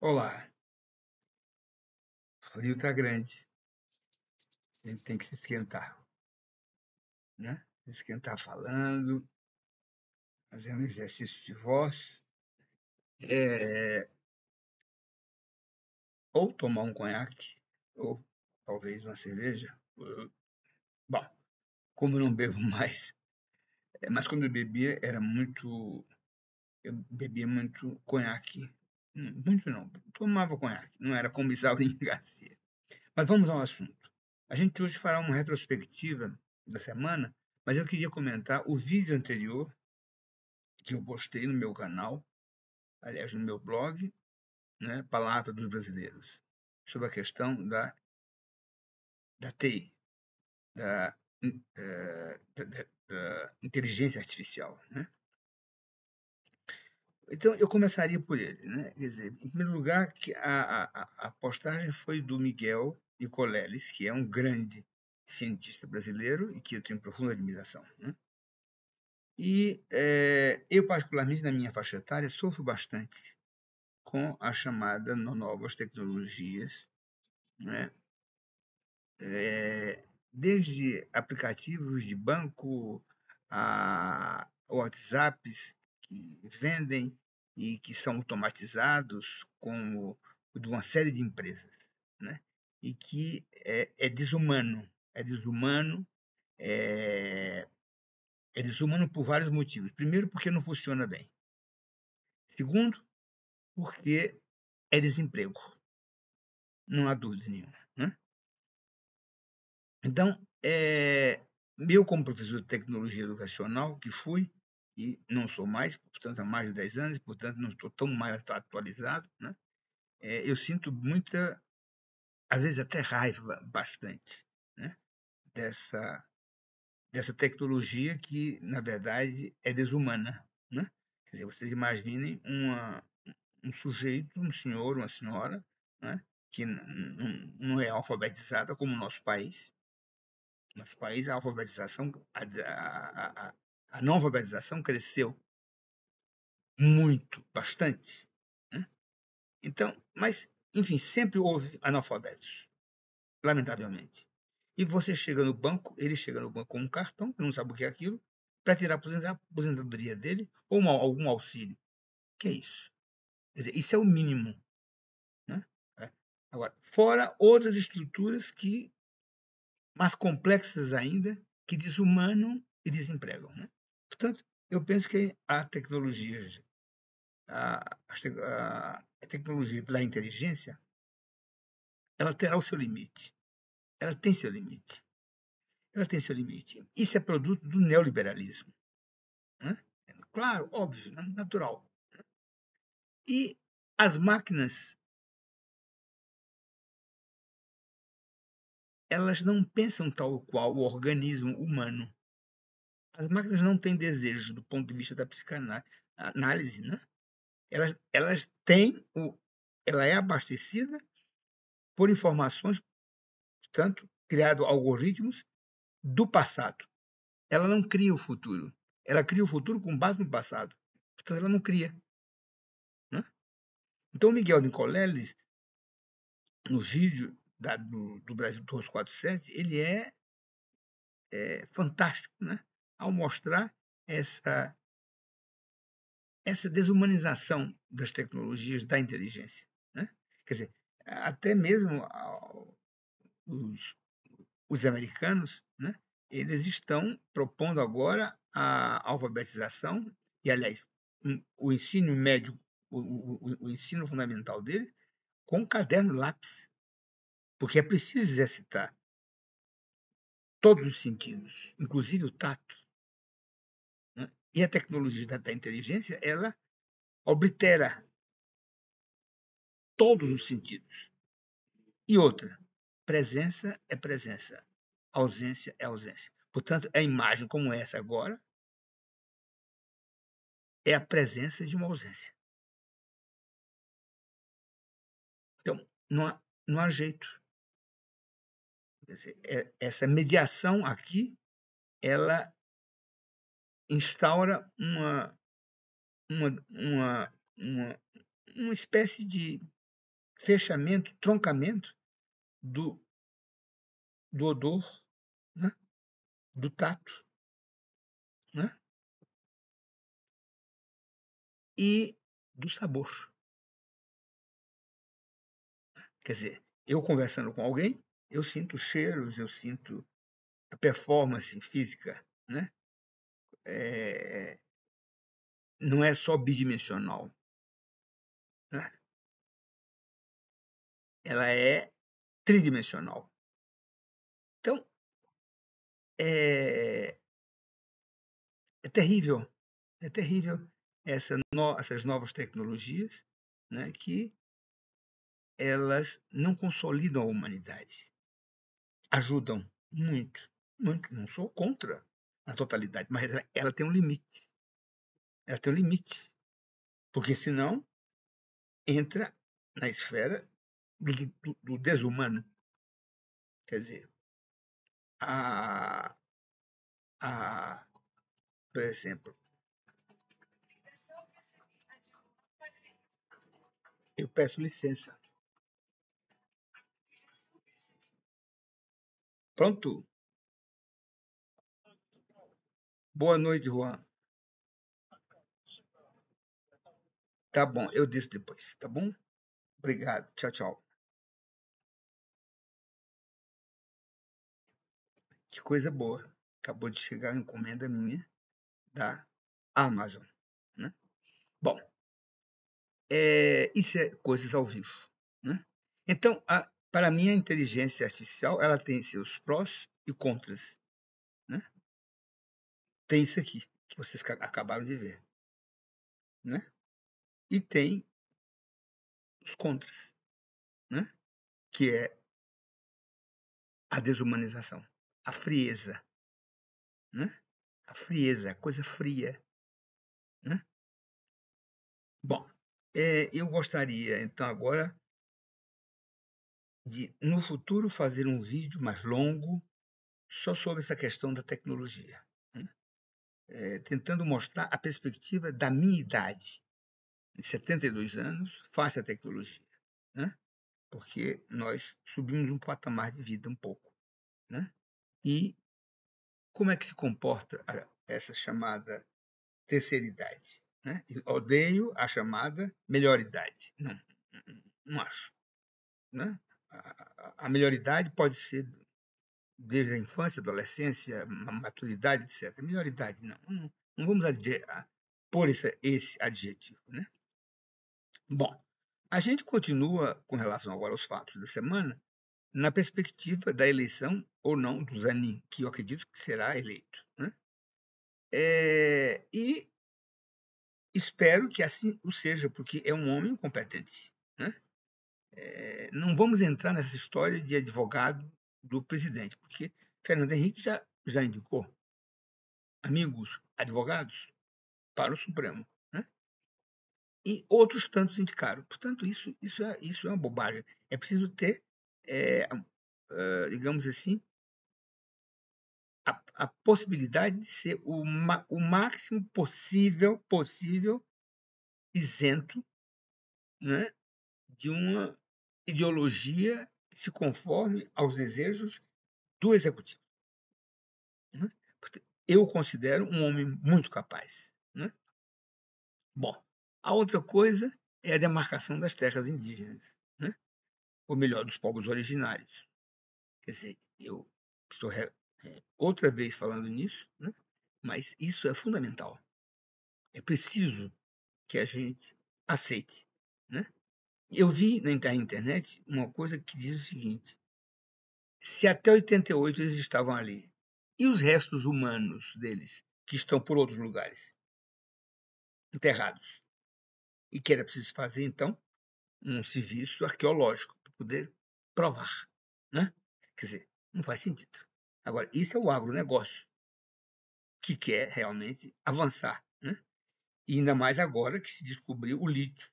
Olá. O frio tá grande. A gente tem que se esquentar. Né? Se esquentar falando, fazendo exercício de voz. É... Ou tomar um conhaque, ou talvez uma cerveja. Bom, como eu não bebo mais. Mas quando eu bebia, era muito. Eu bebia muito conhaque muito hum, não, tomava conhaque, não era como Isaurinho Garcia. Mas vamos ao assunto. A gente hoje fará uma retrospectiva da semana, mas eu queria comentar o vídeo anterior que eu postei no meu canal, aliás, no meu blog, né, Palavra dos Brasileiros, sobre a questão da, da TI, da, eh, da, da, da inteligência artificial. Né? Então, eu começaria por ele. Né? Quer dizer, em primeiro lugar, que a, a, a postagem foi do Miguel Nicoleles, que é um grande cientista brasileiro e que eu tenho profunda admiração. Né? E é, eu, particularmente, na minha faixa etária, sofro bastante com a chamada novas tecnologias, né? É, desde aplicativos de banco a WhatsApps, que vendem e que são automatizados, como de uma série de empresas, né? e que é, é desumano, é desumano, é, é desumano por vários motivos. Primeiro, porque não funciona bem. Segundo, porque é desemprego. Não há dúvida nenhuma. Né? Então, é, eu, como professor de tecnologia educacional que fui, e não sou mais, portanto, há mais de 10 anos, portanto, não estou tão mais atualizado, né? É, eu sinto muita, às vezes até raiva, bastante, né? dessa, dessa tecnologia que, na verdade, é desumana. Né? Quer dizer, vocês imaginem uma, um sujeito, um senhor, uma senhora, né? que não é alfabetizada como o nosso país. Nosso país, a alfabetização, a, a, a, a não verbalização cresceu muito, bastante. Né? Então, mas, enfim, sempre houve analfabetos, lamentavelmente. E você chega no banco, ele chega no banco com um cartão, que não sabe o que é aquilo, para tirar a aposentadoria dele ou uma, algum auxílio. Que é isso? Quer dizer, isso é o mínimo. Né? É. Agora, fora outras estruturas que, mais complexas ainda, que desumanam e desempregam. Né? Portanto, eu penso que a, a, a tecnologia da inteligência, ela terá o seu limite. Ela tem seu limite. Ela tem seu limite. Isso é produto do neoliberalismo. Né? Claro, óbvio, né? natural. E as máquinas, elas não pensam tal qual o organismo humano. As máquinas não têm desejo do ponto de vista da psicanálise, né? Elas, elas têm o, ela é abastecida por informações, portanto, criado algoritmos do passado. Ela não cria o futuro. Ela cria o futuro com base no passado. Portanto, ela não cria. Né? Então, Miguel Nicoleles, no vídeo da, do, do Brasil 247, ele é, é fantástico, né? ao mostrar essa, essa desumanização das tecnologias da inteligência. Né? Quer dizer, até mesmo os, os americanos, né? eles estão propondo agora a alfabetização, e aliás, o ensino médio, o, o, o ensino fundamental dele, com caderno lápis, porque é preciso exercitar todos os sentidos, inclusive o tato. E a tecnologia da, inteligência, ela oblitera todos os sentidos. E outra, presença é presença, ausência é ausência. Portanto, a imagem como essa agora é a presença de uma ausência. Então, não há, não há jeito. Dizer, é, essa mediação aqui, ela instaura uma, uma, uma, uma, uma espécie de fechamento, troncamento do, do odor, né? do tato. Né? E do sabor. Quer dizer, eu conversando com alguém, eu sinto cheiros, eu sinto a performance física, né? é, não é só bidimensional. Né? Ela é tridimensional. Então, é, é terrível, é terrível essa no, essas novas tecnologias né, que elas não consolidam a humanidade. Ajudam muito, muito, não sou contra, na totalidade, mas ela, ela tem um limite. Ela tem um limite. Porque senão entra na esfera do, do, do desumano. Quer dizer, a, a, por exemplo, eu peço licença. Pronto. Boa noite, Juan. Tá bom, eu disse depois, tá bom? Obrigado, tchau, tchau. Que coisa boa. Acabou de chegar uma encomenda minha da Amazon. Né? Bom, é, isso é coisas ao vivo. Né? Então, a, para mim, a inteligência artificial ela tem seus prós e contras tem isso aqui, que vocês acabaram de ver. Né? E tem os contras, né? que é a desumanização, a frieza. Né? A frieza, a coisa fria. Né? Bom, é, eu gostaria então agora de, no futuro, fazer um vídeo mais longo só sobre essa questão da tecnologia é, tentando mostrar a perspectiva da minha idade, de 72 anos, face à tecnologia. Né? Porque nós subimos um patamar de vida um pouco. Né? E como é que se comporta a, essa chamada terceira idade? Né? Odeio a chamada melhor idade. Não, não acho. Né? A, a, a melhor idade pode ser desde a infância, adolescência, maturidade, etc. Melhoridade, não. Não, não vamos pôr esse, esse adjetivo. Né? Bom, a gente continua com relação agora aos fatos da semana na perspectiva da eleição ou não do Zanin, que eu acredito que será eleito. Né? É, e espero que assim o seja, porque é um homem competente. Né? É, não vamos entrar nessa história de advogado do presidente, porque Fernando Henrique já, já indicou amigos, advogados para o Supremo. Né? E outros tantos indicaram. Portanto, isso, isso, é, isso é uma bobagem. É preciso ter, é, é digamos assim, a, a, possibilidade de ser o, ma, o máximo possível, possível isento né, de uma ideologia se conforme aos desejos do executivo. Né? Eu o considero um homem muito capaz. Né? Bom, a outra coisa é a demarcação das terras indígenas, né? ou melhor, dos povos originários. Quer dizer, eu estou re... É, outra vez falando nisso, né? mas isso é fundamental. É preciso que a gente aceite né? Eu vi na internet uma coisa que diz o seguinte: se até 88 eles estavam ali, e os restos humanos deles, que estão por outros lugares, enterrados? E que era preciso fazer, então, um serviço arqueológico para poder provar. Né? Quer dizer, não faz sentido. Agora, isso é o agronegócio, que quer realmente avançar. Né? E ainda mais agora que se descobriu o lítio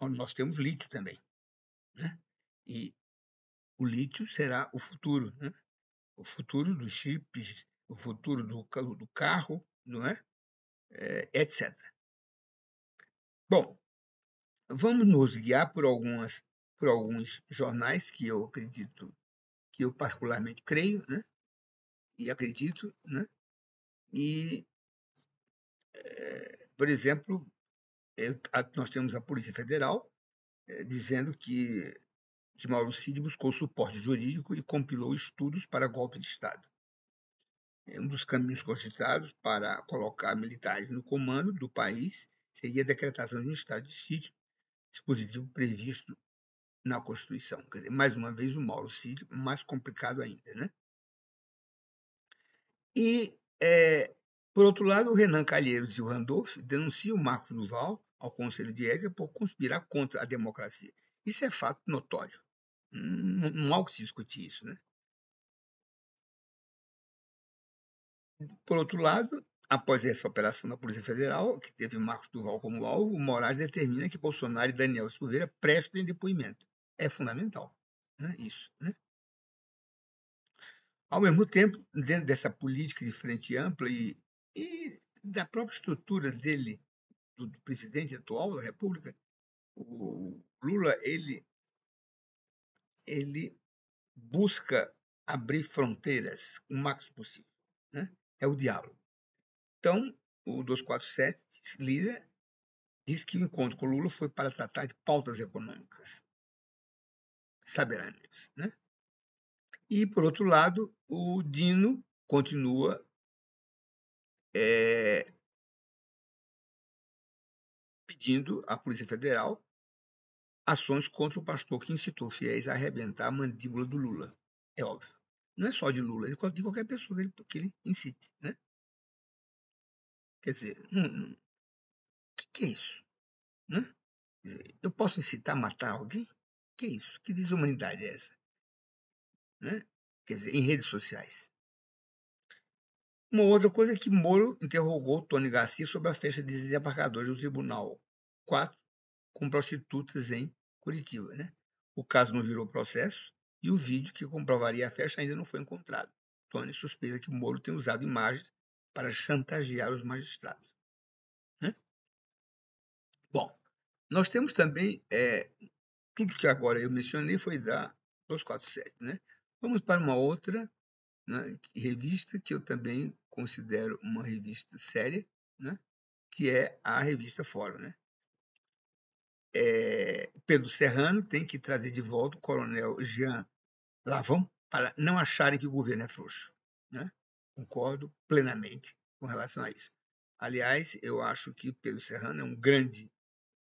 onde nós temos lítio também. Né? E o lítio será o futuro, né? o futuro dos chips, o futuro do, do carro, não é? é? etc. Bom, vamos nos guiar por, algumas, por alguns jornais que eu acredito, que eu particularmente creio, né? e acredito, né? e, é, por exemplo, é, nós temos a Polícia Federal é, dizendo que, que Mauro Cid buscou suporte jurídico e compilou estudos para golpe de Estado. É um dos caminhos cogitados para colocar militares no comando do país seria a decretação de um estado de sítio, dispositivo previsto na Constituição. Quer dizer, mais uma vez, o Mauro Cid, mais complicado ainda. Né? E é, por outro lado, o Renan Calheiros e o Randolph denunciam Marco Duval ao Conselho de Ética por conspirar contra a democracia. Isso é fato notório. Não, há o que se discutir isso, né? Por outro lado, após essa operação da Polícia Federal, que teve Marcos Duval como alvo, o Moraes determina que Bolsonaro e Daniel Silveira prestem depoimento. É fundamental né? isso. Né? Ao mesmo tempo, dentro dessa política de frente ampla e e da própria estrutura dele, do, do presidente atual da República, o Lula ele ele busca abrir fronteiras o máximo possível, né? É o diálogo. Então, o 247 Lira diz que o encontro com o Lula foi para tratar de pautas econômicas saberâneas, né? E por outro lado, o Dino continua é, pedindo à Polícia Federal ações contra o pastor que incitou fiéis a arrebentar a mandíbula do Lula. É óbvio. Não é só de Lula, é de qualquer pessoa que ele, que ele incite. Né? Quer dizer, o hum, que, que, é isso? Né? Dizer, eu posso incitar a matar alguém? Que é isso? Que desumanidade é essa? Né? Quer dizer, em redes sociais. Uma outra coisa é que Moro interrogou Tony Garcia sobre a festa de desembarcadores do Tribunal 4 com prostitutas em Curitiba. Né? O caso não virou processo e o vídeo que comprovaria a festa ainda não foi encontrado. Tony suspeita que Moro tem usado imagens para chantagear os magistrados. Né? Bom, nós temos também é, tudo que agora eu mencionei foi da 247. Né? Vamos para uma outra né, revista que eu também considero uma revista séria, né? que é a revista Fórum. Né? É, Pedro Serrano tem que trazer de volta o coronel Jean Lavão para não acharem que o governo é frouxo. Né? Concordo plenamente com relação a isso. Aliás, eu acho que Pedro Serrano é um grande,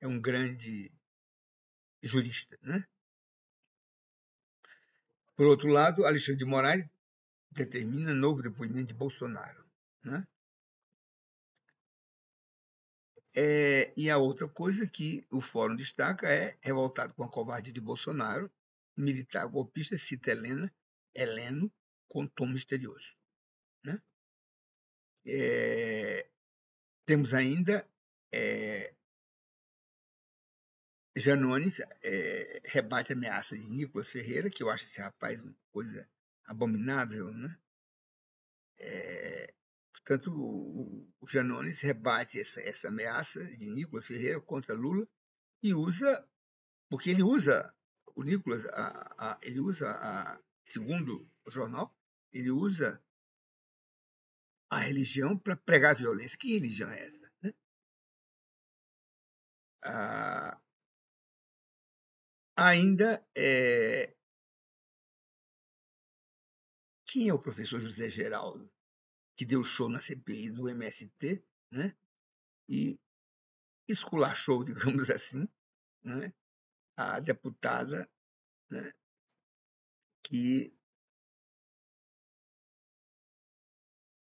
é um grande jurista. Né? Por outro lado, Alexandre de Moraes determina novo depoimento de Bolsonaro. Né? É, e a outra coisa que o fórum destaca é revoltado com a covardia de Bolsonaro, militar golpista cita Helena, Heleno com tom misterioso. Né? É, temos ainda é, Janones é, rebate a ameaça de Nicolas Ferreira, que eu acho esse rapaz uma coisa abominável, né? É, portanto, o, Janones rebate essa, essa ameaça de Nicolas Ferreira contra Lula e usa, porque ele usa, o Nicolas, a, a, ele usa, a, segundo o jornal, ele usa a religião para pregar a violência. Que religião é essa? Né? Ah, ainda é, quem é o professor José Geraldo, que deu show na CPI do MST, né? E esculachou, digamos assim, né? a deputada né? que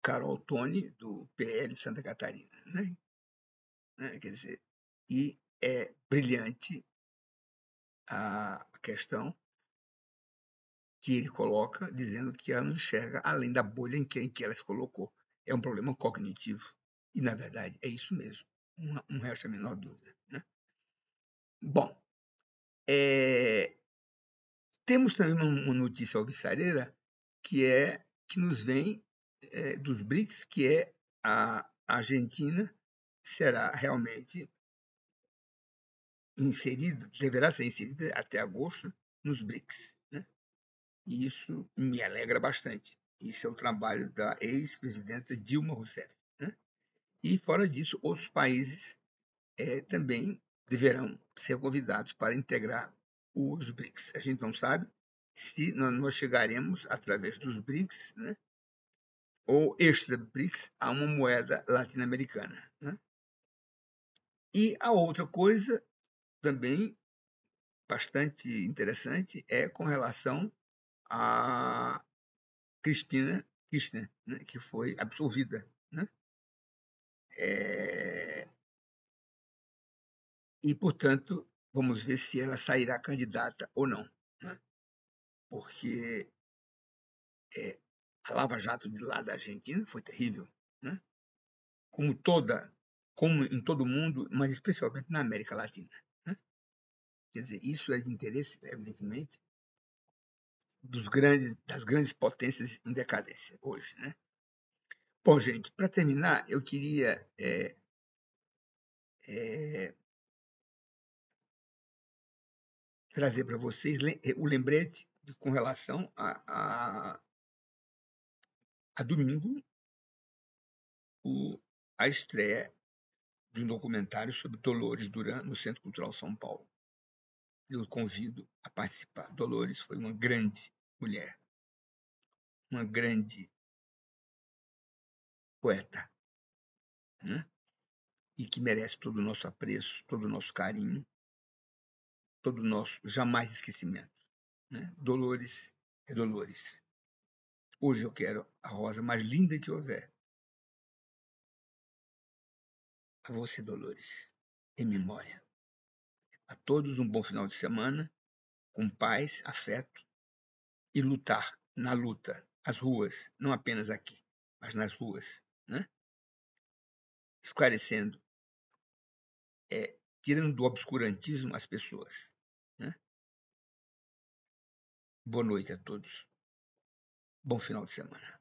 Carol Tony, do PL Santa Catarina. Né? né? Quer dizer, e é brilhante a questão que ele coloca, dizendo que ela não enxerga além da bolha em que, em que ela se colocou. É um problema cognitivo. E, na verdade, é isso mesmo. Não, resta a menor dúvida. Né? Bom, é... temos também uma notícia alvissareira que é que nos vem é, dos BRICS, que é a Argentina será realmente inserida, deverá ser inserida até agosto nos BRICS. E isso me alegra bastante. Isso é o trabalho da ex-presidenta Dilma Rousseff. Né? E, fora disso, outros países é, também deverão ser convidados para integrar os BRICS. A gente não sabe se nós chegaremos, através dos BRICS, né? ou extra-BRICS, a uma moeda latino-americana. Né? E a outra coisa também bastante interessante é com relação a Cristina Kirchner, né, que foi absolvida. Né? É... E, portanto, vamos ver se ela sairá candidata ou não. Né? Porque é, a Lava Jato de lá da Argentina foi terrível. Né? Como toda, como em todo o mundo, mas especialmente na América Latina. Né? Quer dizer, isso é de interesse, evidentemente, dos grandes, das grandes potências em decadência hoje. Né? Bom, gente, para terminar, eu queria é, é, trazer para vocês é, o lembrete com relação a, a, a domingo, o, a estreia de um documentário sobre Dolores Duran no Centro Cultural São Paulo eu convido a participar. Dolores foi uma grande mulher, uma grande poeta, né? e que merece todo o nosso apreço, todo o nosso carinho, todo o nosso jamais esquecimento. Né? Dolores é Dolores. Hoje eu quero a rosa mais linda que houver. A você, Dolores, em memória. A todos um bom final de semana, com paz, afeto e lutar na luta, as ruas, não apenas aqui, mas nas ruas, né? Esclarecendo, é, tirando do obscurantismo as pessoas. Né? Boa noite a todos. Bom final de semana.